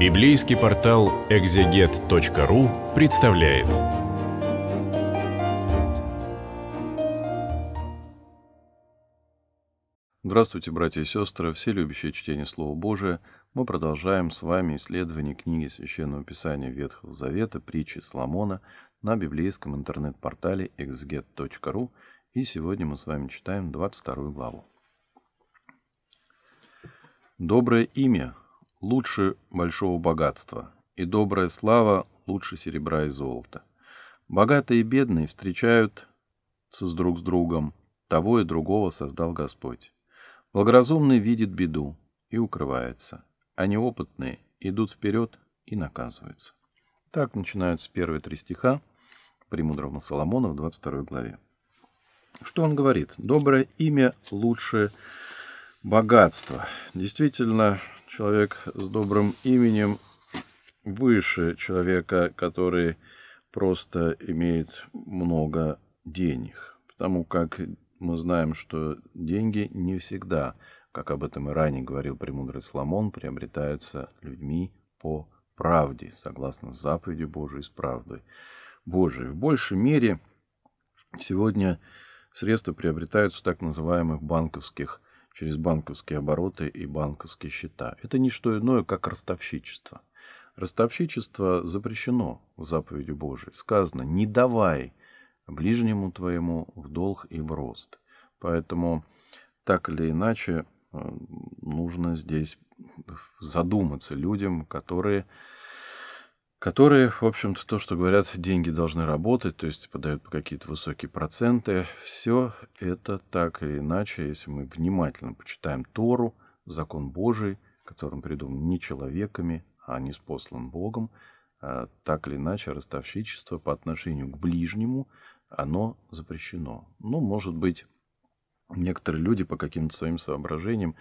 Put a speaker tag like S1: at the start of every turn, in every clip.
S1: Библейский портал экзегет.ру представляет. Здравствуйте, братья и сестры, все любящие чтение Слова Божия. Мы продолжаем с вами исследование книги Священного Писания Ветхого Завета «Притчи Соломона» на библейском интернет-портале exeget.ru, И сегодня мы с вами читаем 22 главу. Доброе имя лучше большого богатства, и добрая слава лучше серебра и золота. Богатые и бедные встречают с друг с другом, того и другого создал Господь. Благоразумный видит беду и укрывается, а неопытные идут вперед и наказываются. Так начинаются первые три стиха Премудрого Соломона в 22 главе. Что он говорит? Доброе имя лучше богатства. Действительно, человек с добрым именем выше человека, который просто имеет много денег. Потому как мы знаем, что деньги не всегда, как об этом и ранее говорил премудрый Соломон, приобретаются людьми по правде, согласно заповеди Божией с правдой Божией. В большей мере сегодня средства приобретаются так называемых банковских через банковские обороты и банковские счета. Это не что иное, как ростовщичество. Ростовщичество запрещено в заповеди Божией. Сказано, не давай ближнему твоему в долг и в рост. Поэтому так или иначе э, нужно здесь задуматься людям, которые которые, в общем-то, то, что говорят, деньги должны работать, то есть подают какие-то высокие проценты. Все это так или иначе, если мы внимательно почитаем Тору, закон Божий, которым придуман не человеками, а не послан Богом, а так или иначе ростовщичество по отношению к ближнему, оно запрещено. Ну, может быть, некоторые люди по каким-то своим соображениям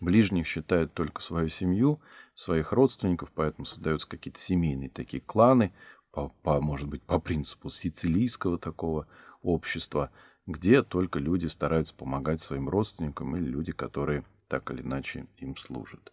S1: Ближних считают только свою семью, своих родственников, поэтому создаются какие-то семейные такие кланы, по, по, может быть, по принципу сицилийского такого общества, где только люди стараются помогать своим родственникам или люди, которые так или иначе им служат.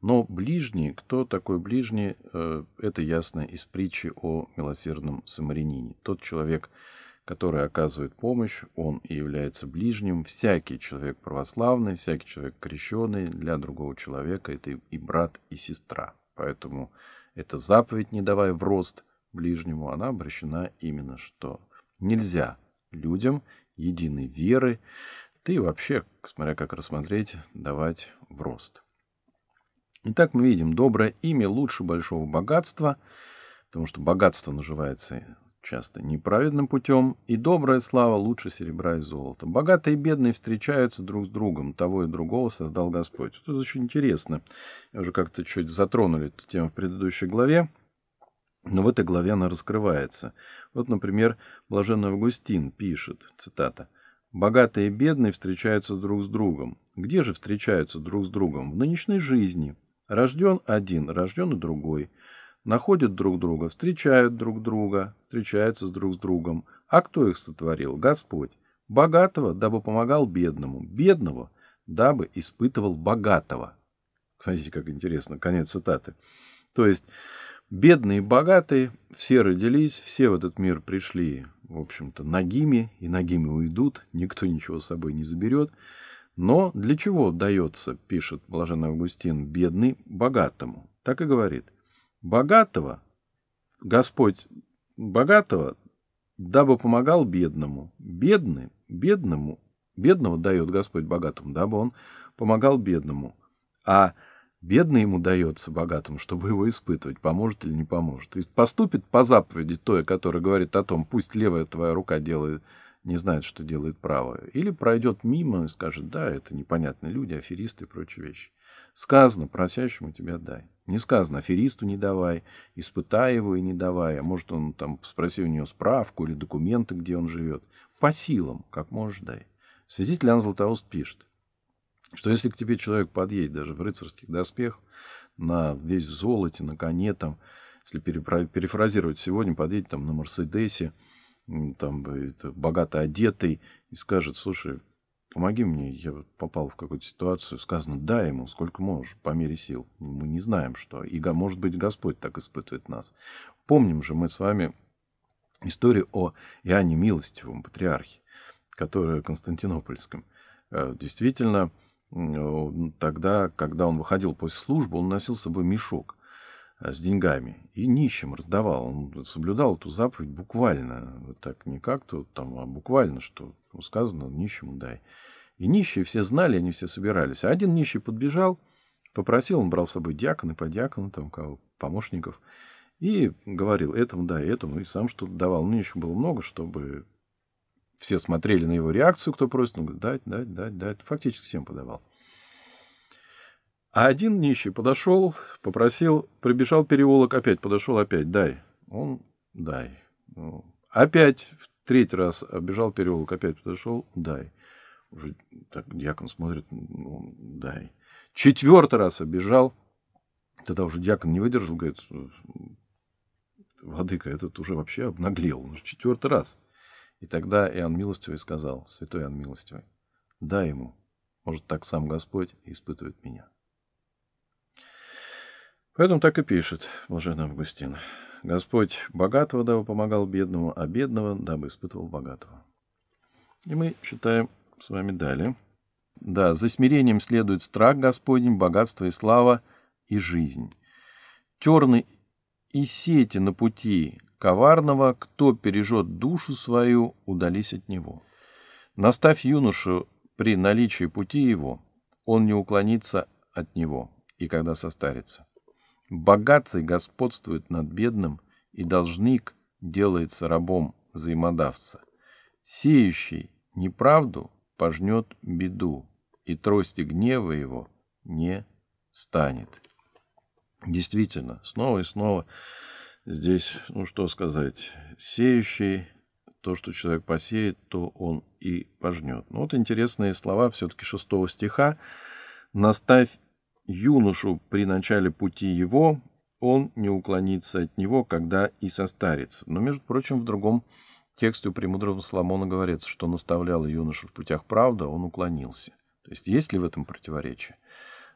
S1: Но ближний, кто такой ближний, э, это ясно из притчи о милосердном самарянине. Тот человек, который оказывает помощь, он и является ближним. Всякий человек православный, всякий человек крещенный для другого человека – это и брат, и сестра. Поэтому эта заповедь, не давай в рост ближнему, она обращена именно что нельзя людям единой веры, да вообще, смотря как рассмотреть, давать в рост. Итак, мы видим, доброе имя лучше большого богатства, потому что богатство называется часто неправедным путем, и добрая слава лучше серебра и золота. Богатые и бедные встречаются друг с другом, того и другого создал Господь. Это очень интересно. Я уже как-то чуть затронули эту тему в предыдущей главе, но в этой главе она раскрывается. Вот, например, Блаженный Августин пишет, цитата, «Богатые и бедные встречаются друг с другом. Где же встречаются друг с другом? В нынешней жизни. Рожден один, рожден и другой» находят друг друга, встречают друг друга, встречаются с друг с другом. А кто их сотворил? Господь. Богатого, дабы помогал бедному, бедного, дабы испытывал богатого. Смотрите, как интересно, конец цитаты. То есть, бедные и богатые, все родились, все в этот мир пришли, в общем-то, ногими, и ногими уйдут, никто ничего с собой не заберет. Но для чего дается, пишет блаженный Августин, бедный богатому? Так и говорит. Богатого Господь богатого, дабы помогал бедному. Бедный бедному, бедного дает Господь богатому, дабы он помогал бедному. А бедный ему дается богатому, чтобы его испытывать, поможет или не поможет. И поступит по заповеди той, которая говорит о том, пусть левая твоя рука делает, не знает, что делает правая. Или пройдет мимо и скажет, да, это непонятные люди, аферисты и прочие вещи. Сказано просящему тебя дай. Не сказано аферисту не давай, испытай его и не давай. А может, он там спроси у него справку или документы, где он живет. По силам, как можешь, дай. Свидетель Иоанн Златоуст пишет, что если к тебе человек подъедет даже в рыцарских доспехах, на, весь в золоте, на коне, там, если перефразировать сегодня, подъедет там на Мерседесе, там, это, богато одетый, и скажет, слушай, помоги мне, я попал в какую-то ситуацию, сказано, дай ему сколько можешь, по мере сил. Мы не знаем, что. И, может быть, Господь так испытывает нас. Помним же мы с вами историю о Иоанне Милостивом, патриархе, который Константинопольском. Э, действительно, э, тогда, когда он выходил после службы, он носил с собой мешок. А, с деньгами и нищим раздавал. Он соблюдал эту заповедь буквально, вот так не как-то там, а буквально, что сказано, нищему дай. И нищие все знали, они все собирались. А один нищий подбежал, попросил, он брал с собой диакона, подиакона, там, кого, помощников, и говорил этому да, этому, и сам что-то давал. Ну, нищих было много, чтобы все смотрели на его реакцию, кто просит, он говорит, дать, дать, дать, дать. Фактически всем подавал. А один нищий подошел, попросил, прибежал переулок, опять подошел, опять дай. Он дай. Ну, опять в третий раз оббежал переулок, опять подошел, дай. Уже так дьякон смотрит, ну, дай. Четвертый раз оббежал, тогда уже дьякон не выдержал, говорит, владыка, этот уже вообще обнаглел, он четвертый раз. И тогда Иоанн Милостивый сказал, святой Иоанн Милостивый, дай ему, может, так сам Господь испытывает меня. Поэтому так и пишет блаженный Августин. Господь богатого дабы помогал бедному, а бедного дабы испытывал богатого. И мы читаем с вами далее. Да, за смирением следует страх Господень, богатство и слава, и жизнь. Терны и сети на пути коварного, кто пережет душу свою, удались от него. Наставь юношу при наличии пути его, он не уклонится от него, и когда состарится. Богатый господствует над бедным, и должник делается рабом взаимодавца. Сеющий неправду пожнет беду, и трости гнева его не станет. Действительно, снова и снова здесь, ну что сказать, сеющий, то, что человек посеет, то он и пожнет. Ну, вот интересные слова все-таки шестого стиха. «Наставь юношу при начале пути его, он не уклонится от него, когда и состарится. Но, между прочим, в другом тексте у премудрого Соломона говорится, что наставлял юношу в путях правда, он уклонился. То есть есть ли в этом противоречие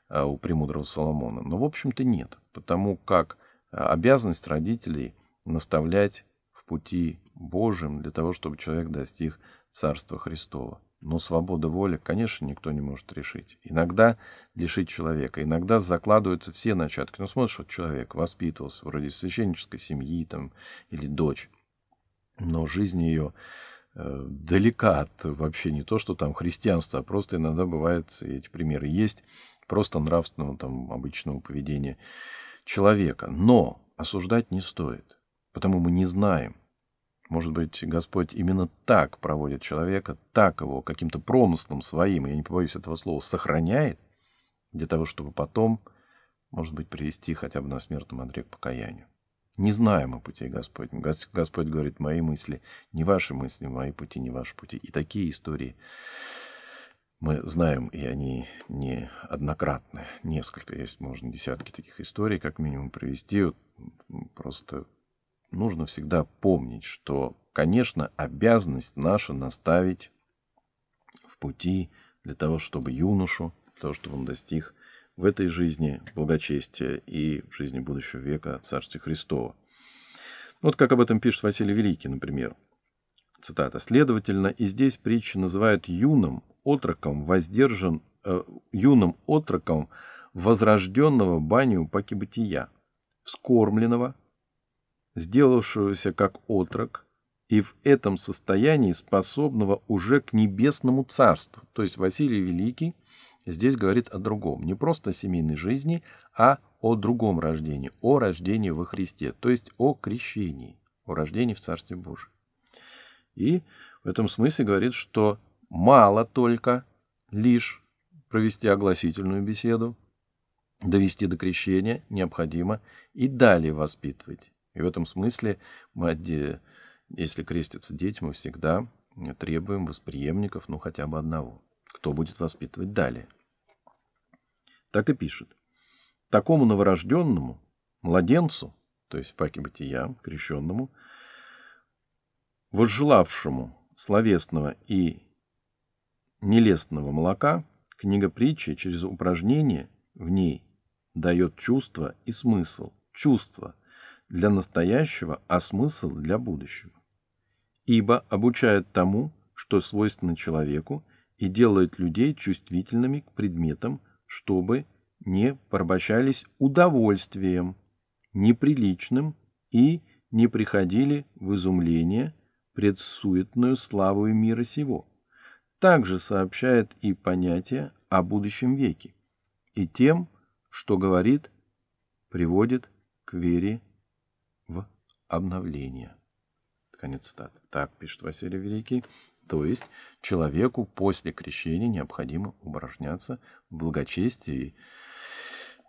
S1: а, у премудрого Соломона? Но, ну, в общем-то, нет, потому как а, обязанность родителей наставлять в пути Божьем для того, чтобы человек достиг Царства Христова. Но свобода воли, конечно, никто не может решить. Иногда лишить человека, иногда закладываются все начатки. Ну, смотришь, вот человек воспитывался вроде священнической семьи там, или дочь, но жизнь ее э, далека от вообще не то, что там христианство, а просто иногда бывают эти примеры есть, просто нравственного там обычного поведения человека. Но осуждать не стоит, потому мы не знаем, может быть, Господь именно так проводит человека, так его каким-то промыслом своим, я не побоюсь этого слова, сохраняет, для того, чтобы потом, может быть, привести хотя бы на смертном одре к покаянию. Не знаем о путей Господь. Господь говорит, мои мысли не ваши мысли, мои пути не ваши пути. И такие истории мы знаем, и они не неоднократны. Несколько, есть, можно десятки таких историй, как минимум, привести. Вот, просто нужно всегда помнить, что, конечно, обязанность наша наставить в пути для того, чтобы юношу, для того, чтобы он достиг в этой жизни благочестия и в жизни будущего века Царствия Христова. Ну, вот как об этом пишет Василий Великий, например. Цитата. «Следовательно, и здесь притча называют юным отроком воздержан, э, юным отроком возрожденного баню пакибытия, вскормленного, сделавшегося как отрок, и в этом состоянии способного уже к небесному царству. То есть Василий Великий здесь говорит о другом, не просто о семейной жизни, а о другом рождении, о рождении во Христе, то есть о крещении, о рождении в Царстве Божьем. И в этом смысле говорит, что мало только лишь провести огласительную беседу, довести до крещения необходимо и далее воспитывать и в этом смысле мы, если крестятся дети, мы всегда требуем восприемников, ну, хотя бы одного. Кто будет воспитывать далее? Так и пишет. Такому новорожденному, младенцу, то есть в паке бытия, крещенному, возжелавшему словесного и нелестного молока, книга притчи через упражнение в ней дает чувство и смысл. Чувство – для настоящего, а смысл для будущего. Ибо обучает тому, что свойственно человеку, и делает людей чувствительными к предметам, чтобы не порабощались удовольствием, неприличным и не приходили в изумление пред суетную славу мира сего. Также сообщает и понятие о будущем веке, и тем, что говорит, приводит к вере обновления. Конец цитаты. Так пишет Василий Великий. То есть человеку после крещения необходимо упражняться в благочестии.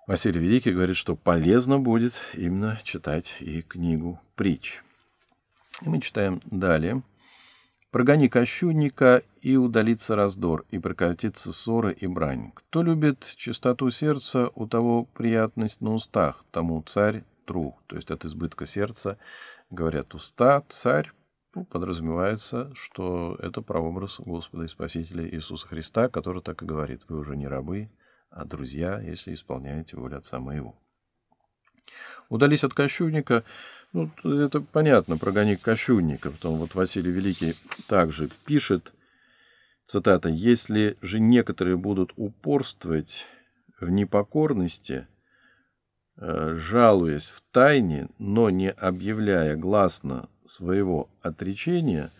S1: Василий Великий говорит, что полезно будет именно читать и книгу притч. И мы читаем далее. «Прогони кощунника, и удалится раздор, и прекратится ссоры и брань. Кто любит чистоту сердца, у того приятность на устах, тому царь тру, то есть от избытка сердца, говорят уста, царь, ну, подразумевается, что это прообраз Господа и Спасителя Иисуса Христа, который так и говорит, вы уже не рабы, а друзья, если исполняете волю Отца Моего. Удались от кощунника, ну, это понятно, прогони кощунника. Потом вот Василий Великий также пишет, цитата, «Если же некоторые будут упорствовать в непокорности, Э, жалуясь в тайне, но не объявляя гласно своего отречения,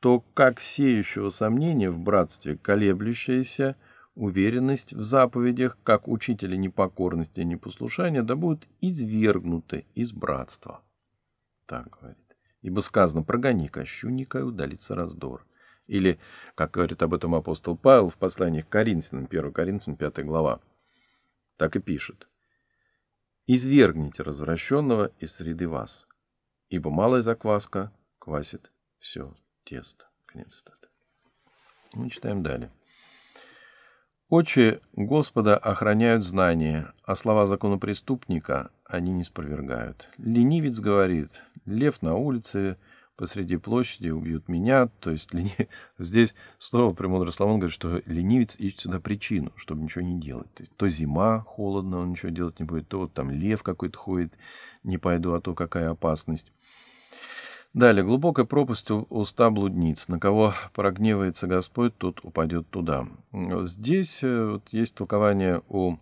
S1: то как сеющего сомнения в братстве колеблющаяся уверенность в заповедях, как учителя непокорности и непослушания, да будут извергнуты из братства. Так говорит. Ибо сказано, прогони кощунника и удалится раздор. Или, как говорит об этом апостол Павел в послании к Коринфянам, 1 Коринфянам, 5 глава, так и пишет извергните развращенного из среды вас, ибо малая закваска квасит все тесто. Конец статы. Мы читаем далее. Очи Господа охраняют знания, а слова законопреступника они не спровергают. Ленивец говорит, лев на улице – посреди площади, убьют меня. То есть лени... здесь снова прямой Рославан говорит, что ленивец ищет всегда причину, чтобы ничего не делать. То, есть, то зима, холодно, он ничего делать не будет, то вот там лев какой-то ходит, не пойду, а то какая опасность. Далее, глубокая пропасть у уста блудниц. На кого прогневается Господь, тот упадет туда. Здесь э, вот есть толкование у,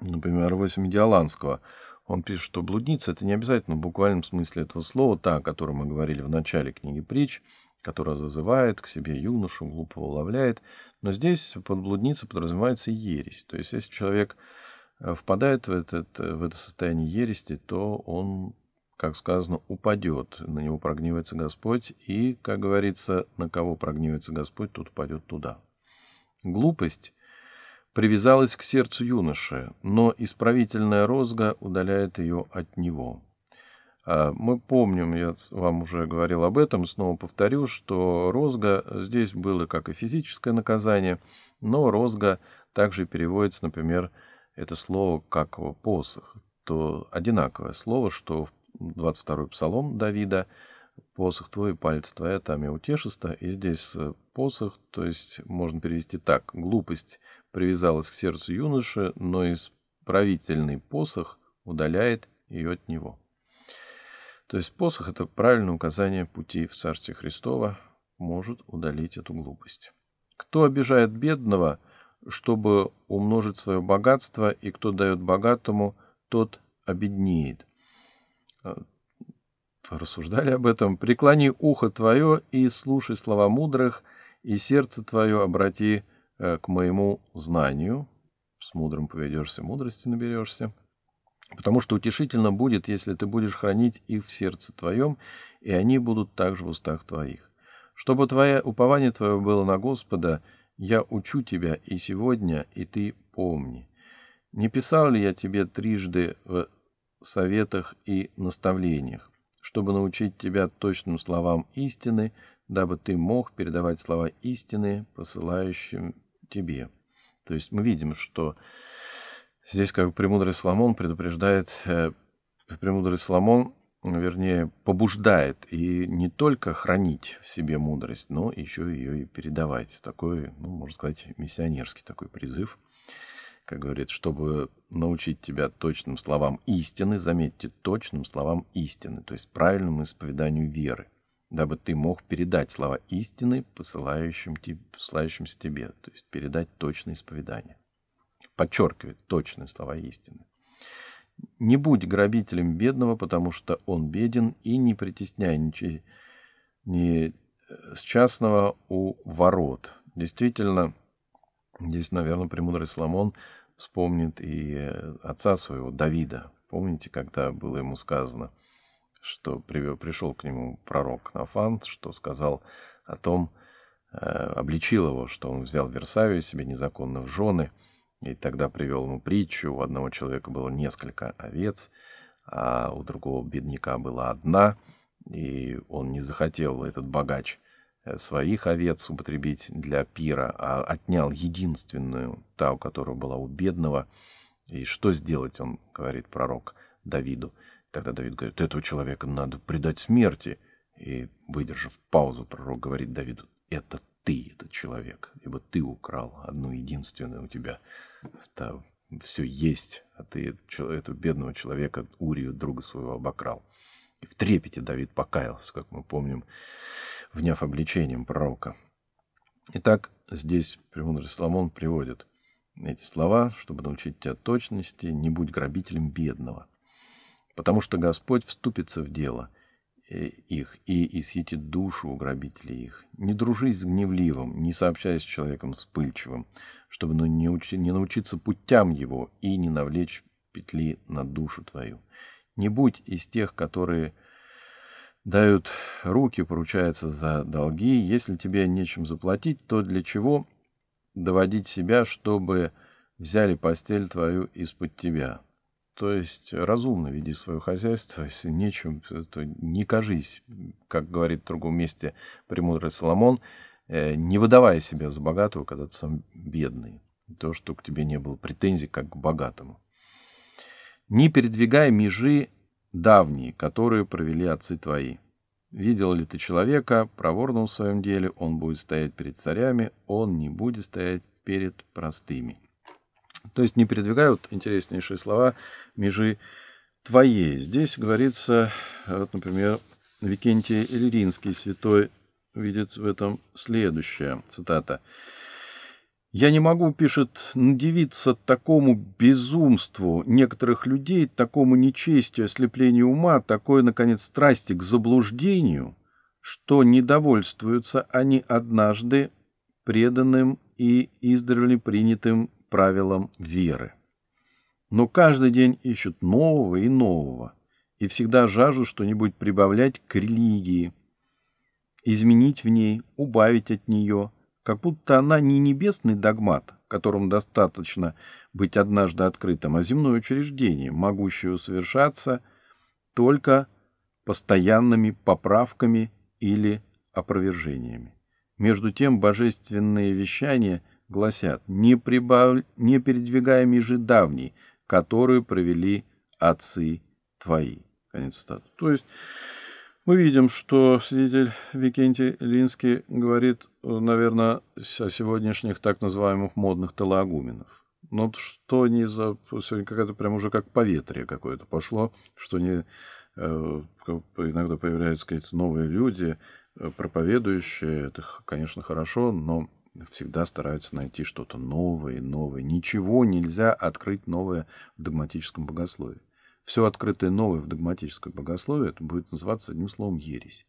S1: например, Восемь Диаланского – он пишет, что блудница – это не обязательно в буквальном смысле этого слова та, о которой мы говорили в начале книги «Притч», которая зазывает к себе юношу, глупого уловляет. Но здесь под блудницей подразумевается ересь. То есть, если человек э, впадает в, этот, э, в это состояние ерести, то он, как сказано, упадет. На него прогнивается Господь, и, как говорится, на кого прогнивается Господь, тот упадет туда. Глупость привязалась к сердцу юноши, но исправительная розга удаляет ее от него. А, мы помним, я вам уже говорил об этом, снова повторю, что розга здесь было как и физическое наказание, но розга также переводится, например, это слово как посох, то одинаковое слово, что в 22-й псалом Давида – посох твой, палец твоя, там и утешиста. И здесь э, посох, то есть можно перевести так. Глупость привязалась к сердцу юноши, но исправительный посох удаляет ее от него. То есть посох — это правильное указание пути в Царстве Христова, может удалить эту глупость. Кто обижает бедного, чтобы умножить свое богатство, и кто дает богатому, тот обеднеет. Рассуждали об этом, преклони ухо твое и слушай слова мудрых, и сердце твое обрати э, к моему знанию. С мудрым поведешься, мудрости наберешься. Потому что утешительно будет, если ты будешь хранить их в сердце твоем, и они будут также в устах твоих. Чтобы твое упование твое было на Господа, я учу тебя и сегодня, и ты помни. Не писал ли я тебе трижды в советах и наставлениях? чтобы научить тебя точным словам истины, дабы ты мог передавать слова истины посылающим тебе. То есть мы видим, что здесь как премудрый Соломон предупреждает, э, премудрый Соломон, вернее, побуждает и не только хранить в себе мудрость, но еще ее и передавать. Такой, ну, можно сказать, миссионерский такой призыв – как говорит, чтобы научить тебя точным словам истины, заметьте, точным словам истины, то есть правильному исповеданию веры, дабы ты мог передать слова истины посылающим тебе, посылающимся тебе, то есть передать точное исповедание. Подчеркивает точные слова истины. Не будь грабителем бедного, потому что он беден, и не притесняй ни, ни э, с частного у ворот. Действительно, Здесь, наверное, премудрый Соломон вспомнит и э, отца своего, Давида. Помните, когда было ему сказано, что пришел к нему пророк Нафан, что сказал о том, э, обличил его, что он взял Версавию себе незаконно в жены, и тогда привел ему притчу, у одного человека было несколько овец, а у другого бедняка была одна, и он не захотел, этот богач, Э, своих овец употребить для пира, а отнял единственную, та, у которого была у бедного. И что сделать, он говорит пророк Давиду. Тогда Давид говорит, этого человека надо предать смерти. И, выдержав паузу, пророк говорит Давиду, это ты, этот человек, ибо ты украл одну единственную у тебя. Это все есть, а ты этого бедного человека, Урию, друга своего, обокрал. И в трепете Давид покаялся, как мы помним вняв обличением пророка. Итак, здесь премудрый Соломон приводит эти слова, чтобы научить тебя точности, не будь грабителем бедного, потому что Господь вступится в дело э, их и исхитит душу у грабителей их. Не дружись с гневливым, не сообщаясь с человеком вспыльчивым, чтобы ну не научиться путям его и не навлечь петли на душу твою. Не будь из тех, которые дают руки, поручаются за долги. Если тебе нечем заплатить, то для чего доводить себя, чтобы взяли постель твою из-под тебя? То есть разумно веди свое хозяйство, если нечем, то не кажись, как говорит в другом месте премудрый Соломон, э, не выдавая себя за богатого, когда ты сам бедный. То, что к тебе не было претензий, как к богатому. Не передвигай межи давние, которые провели отцы твои. Видел ли ты человека, проворного в своем деле, он будет стоять перед царями, он не будет стоять перед простыми. То есть не передвигают интереснейшие слова межи твоей. Здесь говорится, а вот, например, Викентий Иллиринский, святой, видит в этом следующее, цитата. Я не могу, пишет, надевиться такому безумству некоторых людей, такому нечестию, ослеплению ума, такой, наконец, страсти к заблуждению, что недовольствуются они однажды преданным и издревле принятым правилам веры. Но каждый день ищут нового и нового, и всегда жаждут что-нибудь прибавлять к религии, изменить в ней, убавить от нее – как будто она не небесный догмат, которому достаточно быть однажды открытым, а земное учреждение, могущее совершаться только постоянными поправками или опровержениями. Между тем божественные вещания гласят «не, прибав... не передвигай межи давней, которую провели отцы твои». Конец цитаты. То есть мы видим, что свидетель Викентий Линский говорит, э, наверное, о сегодняшних так называемых модных телагуменов. Но что не за... Сегодня какая-то прям уже как поветрие какое-то пошло, что не... Э, иногда появляются какие-то новые люди, э, проповедующие. Это, конечно, хорошо, но всегда стараются найти что-то новое, новое. Ничего нельзя открыть новое в догматическом богословии. Все открытое новое в догматическом богословии это будет называться одним словом ересь.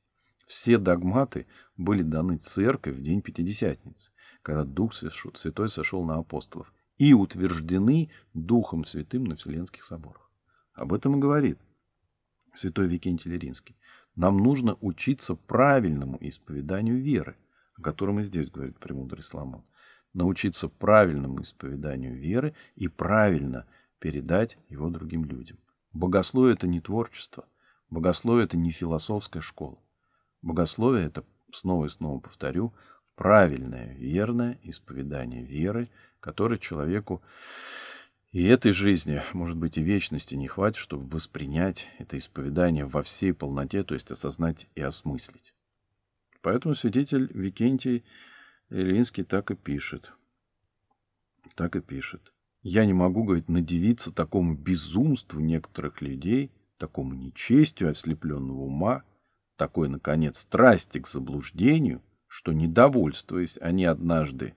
S1: Все догматы были даны Церкви в день Пятидесятницы, когда Дух Святой сошел на апостолов и утверждены Духом Святым на Вселенских соборах. Об этом и говорит святой Викентий Леринский. Нам нужно учиться правильному исповеданию веры, о котором и здесь говорит премудрый Соломон. Научиться правильному исповеданию веры и правильно передать его другим людям. Богословие – это не творчество. Богословие – это не философская школа. Богословие – это, снова и снова повторю, правильное, верное исповедание веры, которое человеку и этой жизни, может быть, и вечности не хватит, чтобы воспринять это исповедание во всей полноте, то есть осознать и осмыслить. Поэтому святитель Викентий Ильинский так и пишет. Так и пишет. Я не могу, говорит, надевиться такому безумству некоторых людей, такому нечестию ослепленного ума, такой, наконец, страсти к заблуждению, что, недовольствуясь, они однажды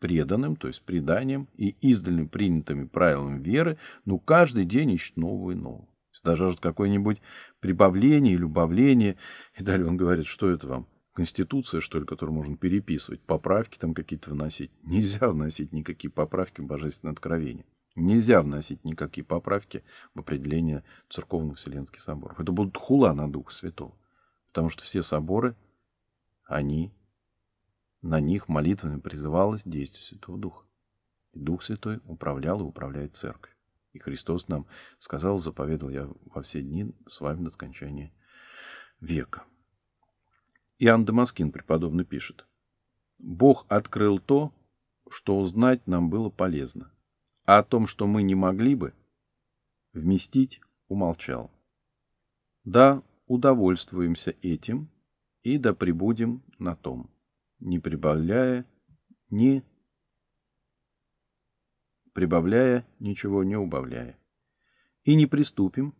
S1: преданным, то есть преданием и издально принятыми правилами веры, ну, каждый день ищут нового и нового. Даже какое-нибудь прибавление или убавление, и далее он говорит, что это вам – Конституция, что ли, которую можно переписывать, поправки там какие-то вносить. Нельзя вносить никакие поправки в Божественное Откровение. Нельзя вносить никакие поправки в определение церковных вселенских соборов. Это будут хула на Дух Святого. Потому что все соборы, они, на них молитвами призывалось действие Святого Духа. И Дух Святой управлял и управляет церковью И Христос нам сказал, заповедал я во все дни с вами до скончания века. Иоанн Дамаскин преподобный пишет. «Бог открыл то, что узнать нам было полезно, а о том, что мы не могли бы, вместить умолчал. Да, удовольствуемся этим и да прибудем на том, не прибавляя ни прибавляя, ничего не убавляя. И не приступим,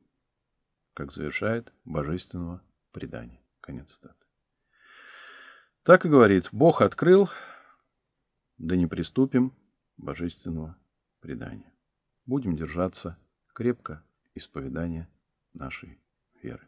S1: как завершает божественного предания. Конец цитаты. Так и говорит, Бог открыл, да не приступим божественного предания. Будем держаться крепко исповедания нашей веры.